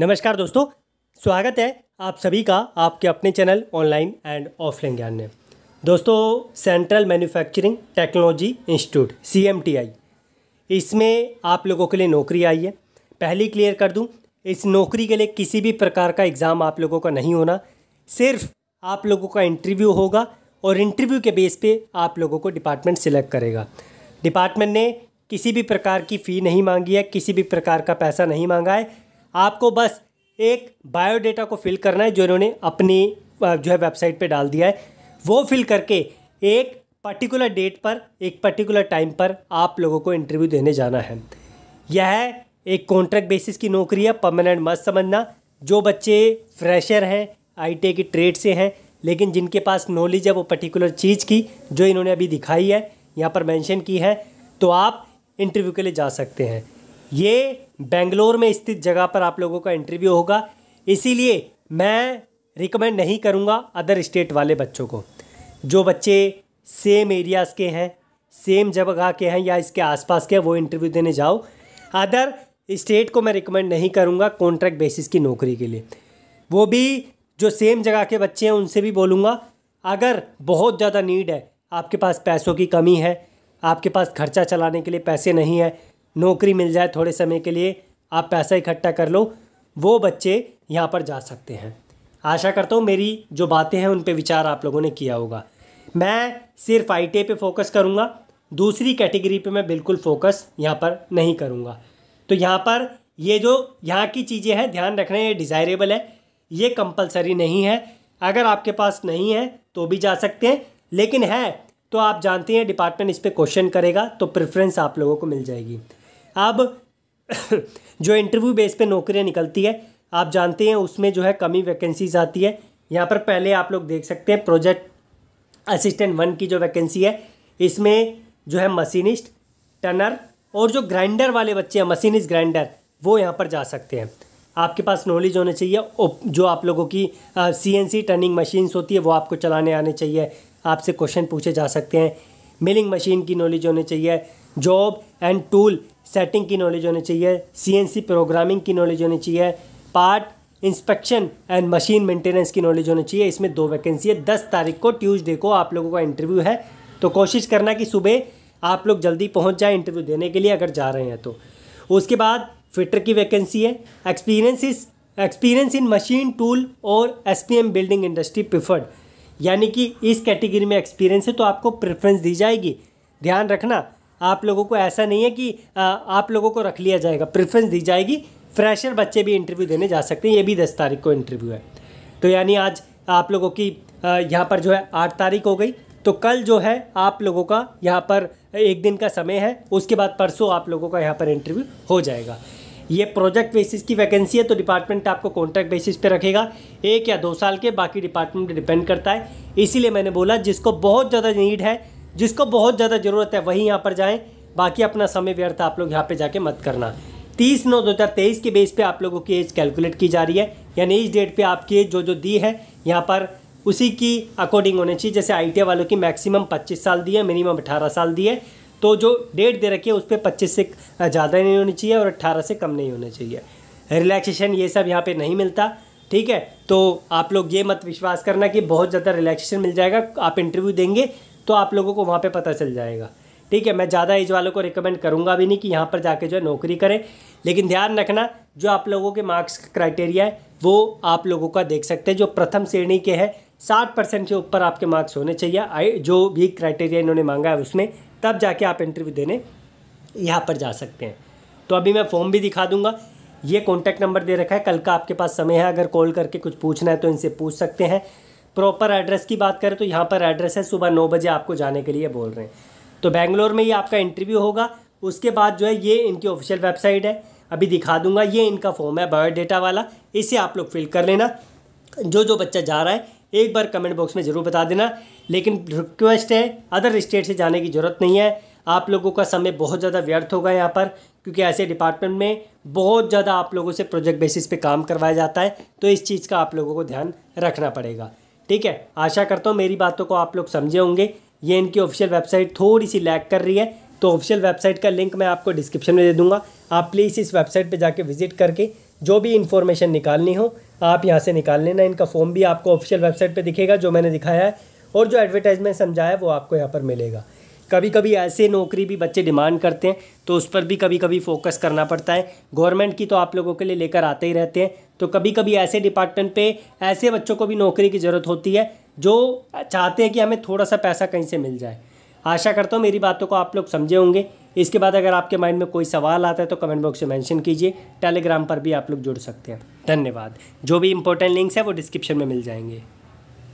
नमस्कार दोस्तों स्वागत है आप सभी का आपके अपने चैनल ऑनलाइन एंड ऑफलाइन ज्ञान में दोस्तों Central Manufacturing Technology Institute C इसमें आप लोगों के लिए नौकरी आई है पहली क्लियर कर दूं इस नौकरी के लिए किसी भी प्रकार का एग्ज़ाम आप लोगों का नहीं होना सिर्फ आप लोगों का इंटरव्यू होगा और इंटरव्यू के बेस पर आप लोगों को डिपार्टमेंट सिलेक्ट करेगा डिपार्टमेंट ने किसी भी प्रकार की फ़ी नहीं मांगी है किसी भी प्रकार का पैसा नहीं मांगा है आपको बस एक बायोडेटा को फिल करना है जो इन्होंने अपनी जो है वेबसाइट पे डाल दिया है वो फिल करके एक पर्टिकुलर डेट पर एक पर्टिकुलर टाइम पर आप लोगों को इंटरव्यू देने जाना है यह है एक कॉन्ट्रैक्ट बेसिस की नौकरी है परमानेंट मत समझना जो बच्चे फ्रेशर हैं आई की ट्रेड से हैं लेकिन जिनके पास नॉलेज है वो पर्टिकुलर चीज़ की जो इन्होंने अभी दिखाई है यहाँ पर मैंशन की है तो आप इंटरव्यू के लिए जा सकते हैं ये बेंगलोर में स्थित जगह पर आप लोगों का इंटरव्यू होगा इसीलिए मैं रिकमेंड नहीं करूँगा अदर स्टेट वाले बच्चों को जो बच्चे सेम एरियाज़ के हैं सेम जगह के हैं या इसके आसपास के हैं वो इंटरव्यू देने जाओ अदर स्टेट को मैं रिकमेंड नहीं करूँगा कॉन्ट्रैक्ट बेसिस की नौकरी के लिए वो भी जो सेम जगह के बच्चे हैं उनसे भी बोलूँगा अगर बहुत ज़्यादा नीड है आपके पास पैसों की कमी है आपके पास खर्चा चलाने के लिए पैसे नहीं है नौकरी मिल जाए थोड़े समय के लिए आप पैसा इकट्ठा कर लो वो बच्चे यहाँ पर जा सकते हैं आशा करता हूँ मेरी जो बातें हैं उन पर विचार आप लोगों ने किया होगा मैं सिर्फ आई पर फोकस करूँगा दूसरी कैटेगरी पे मैं बिल्कुल फोकस यहाँ पर नहीं करूँगा तो यहाँ पर ये जो यहाँ की चीज़ें हैं ध्यान रखना ये डिज़ायरेबल है ये कंपलसरी नहीं है अगर आपके पास नहीं है तो भी जा सकते हैं लेकिन है तो आप जानते हैं डिपार्टमेंट इस पर क्वेश्चन करेगा तो प्रेफरेंस आप लोगों को मिल जाएगी अब जो इंटरव्यू बेस पे नौकरियां निकलती है आप जानते हैं उसमें जो है कमी वैकेंसीज आती है यहाँ पर पहले आप लोग देख सकते हैं प्रोजेक्ट असिस्टेंट वन की जो वैकेंसी है इसमें जो है मशीनिस्ट टनर और जो ग्राइंडर वाले बच्चे हैं मशीनिस्ट ग्राइंडर वो यहाँ पर जा सकते हैं आपके पास नॉलेज होना चाहिए जो आप लोगों की सी टर्निंग मशीन्स होती है वो आपको चलाने आने चाहिए आपसे क्वेश्चन पूछे जा सकते हैं मिलिंग मशीन की नॉलेज होनी चाहिए जॉब एंड टूल सेटिंग की नॉलेज होनी चाहिए सीएनसी प्रोग्रामिंग की नॉलेज होनी चाहिए part inspection and machine maintenance की नॉलेज होनी चाहिए इसमें दो वैकेंसी है दस तारीख को ट्यूसडे को आप लोगों का इंटरव्यू है तो कोशिश करना कि सुबह आप लोग जल्दी पहुंच जाए इंटरव्यू देने के लिए अगर जा रहे हैं तो उसके बाद फिटर की वैकेंसी है experience is experience in machine tool और एस बिल्डिंग इंडस्ट्री प्रिफर्ड यानी कि इस कैटेगरी में एक्सपीरियंस है तो आपको प्रेफरेंस दी जाएगी ध्यान रखना आप लोगों को ऐसा नहीं है कि आप लोगों को रख लिया जाएगा प्रेफरेंस दी जाएगी फ्रेशर बच्चे भी इंटरव्यू देने जा सकते हैं ये भी दस तारीख को इंटरव्यू है तो यानी आज आप लोगों की यहाँ पर जो है आठ तारीख हो गई तो कल जो है आप लोगों का यहाँ पर एक दिन का समय है उसके बाद परसों आप लोगों का यहाँ पर इंटरव्यू हो जाएगा ये प्रोजेक्ट बेसिस की वैकेंसी है तो डिपार्टमेंट आपको कॉन्ट्रैक्ट बेसिस पे रखेगा एक या दो साल के बाकी डिपार्टमेंट डिपेंड करता है इसीलिए मैंने बोला जिसको बहुत ज़्यादा नीड है जिसको बहुत ज़्यादा ज़रूरत है वही यहाँ पर जाएँ बाकी अपना समय व्यर्थ आप लोग यहाँ पर जाके मत करना तीस नौ दो हज़ार तेईस के बेस पे आप लोगों की एज कैलकुलेट की जा रही है यानी इस डेट पे आपकी एज जो जो दी है यहाँ पर उसी की अकॉर्डिंग होनी चाहिए जैसे आई वालों की मैक्सिमम पच्चीस साल दी है मिनिमम अठारह साल दी है तो जो डेट दे रखी है उस पर पच्चीस से ज़्यादा नहीं होनी चाहिए और अट्ठारह से कम नहीं होना चाहिए रिलैक्सेशन ये सब यहाँ पे नहीं मिलता ठीक है तो आप लोग ये मत विश्वास करना कि बहुत ज़्यादा रिलैक्सेशन मिल जाएगा आप इंटरव्यू देंगे तो आप लोगों को वहाँ पर पता चल जाएगा ठीक है मैं ज़्यादा एज वालों को रिकमेंड करूँगा भी नहीं कि यहाँ पर जाके जो है नौकरी करें लेकिन ध्यान रखना जो आप लोगों के मार्क्स का क्राइटेरिया है वो आप लोगों का देख सकते हैं जो प्रथम श्रेणी के हैं साठ परसेंट के ऊपर आपके मार्क्स होने चाहिए आई जो भी क्राइटेरिया इन्होंने मांगा है उसमें तब जाके आप इंटरव्यू देने यहाँ पर जा सकते हैं तो अभी मैं फॉर्म भी दिखा दूंगा ये कॉन्टैक्ट नंबर दे रखा है कल का आपके पास समय है अगर कॉल करके कुछ पूछना है तो इनसे पूछ सकते हैं प्रॉपर एड्रेस की बात करें तो यहाँ पर एड्रेस है सुबह नौ बजे आपको जाने के लिए बोल रहे हैं तो बेंगलोर में ये आपका इंटरव्यू होगा उसके बाद जो है ये इनकी ऑफिशियल वेबसाइट है अभी दिखा दूंगा ये इनका फॉर्म है बायोडेटा वाला इसे आप लोग फिल कर लेना जो जो बच्चा जा रहा है एक बार कमेंट बॉक्स में ज़रूर बता देना लेकिन रिक्वेस्ट है अदर स्टेट से जाने की ज़रूरत नहीं है आप लोगों का समय बहुत ज़्यादा व्यर्थ होगा यहाँ पर क्योंकि ऐसे डिपार्टमेंट में बहुत ज़्यादा आप लोगों से प्रोजेक्ट बेसिस पे काम करवाया जाता है तो इस चीज़ का आप लोगों को ध्यान रखना पड़ेगा ठीक है आशा करता हूँ मेरी बातों को आप लोग समझे होंगे ये इनकी ऑफिशियल वेबसाइट थोड़ी सी लैक कर रही है तो ऑफिशियल वेबसाइट का लिंक मैं आपको डिस्क्रिप्शन में दे दूंगा आप प्लीज़ इस वेबसाइट पे जाके विजिट करके जो भी इन्फॉर्मेशन निकालनी हो आप यहाँ से निकाल लेना इनका फॉर्म भी आपको ऑफिशियल वेबसाइट पर दिखेगा जो मैंने दिखाया है और जो एडवर्टाइजमेंट समझाया है वो आपको यहाँ पर मिलेगा कभी कभी ऐसे नौकरी भी बच्चे डिमांड करते हैं तो उस पर भी कभी कभी फोकस करना पड़ता है गवर्नमेंट की तो आप लोगों के लिए लेकर आते ही रहते हैं तो कभी कभी ऐसे डिपार्टमेंट पे ऐसे बच्चों को भी नौकरी की ज़रूरत होती है जो चाहते हैं कि हमें थोड़ा सा पैसा कहीं से मिल जाए आशा करता हूँ मेरी बातों को आप लोग समझे होंगे इसके बाद अगर आपके माइंड में कोई सवाल आता है तो कमेंट बॉक्स में मैंशन कीजिए टेलीग्राम पर भी आप लोग जुड़ सकते हैं धन्यवाद जो भी इंपॉर्टेंट लिंक्स है वो डिस्क्रिप्शन में मिल जाएंगे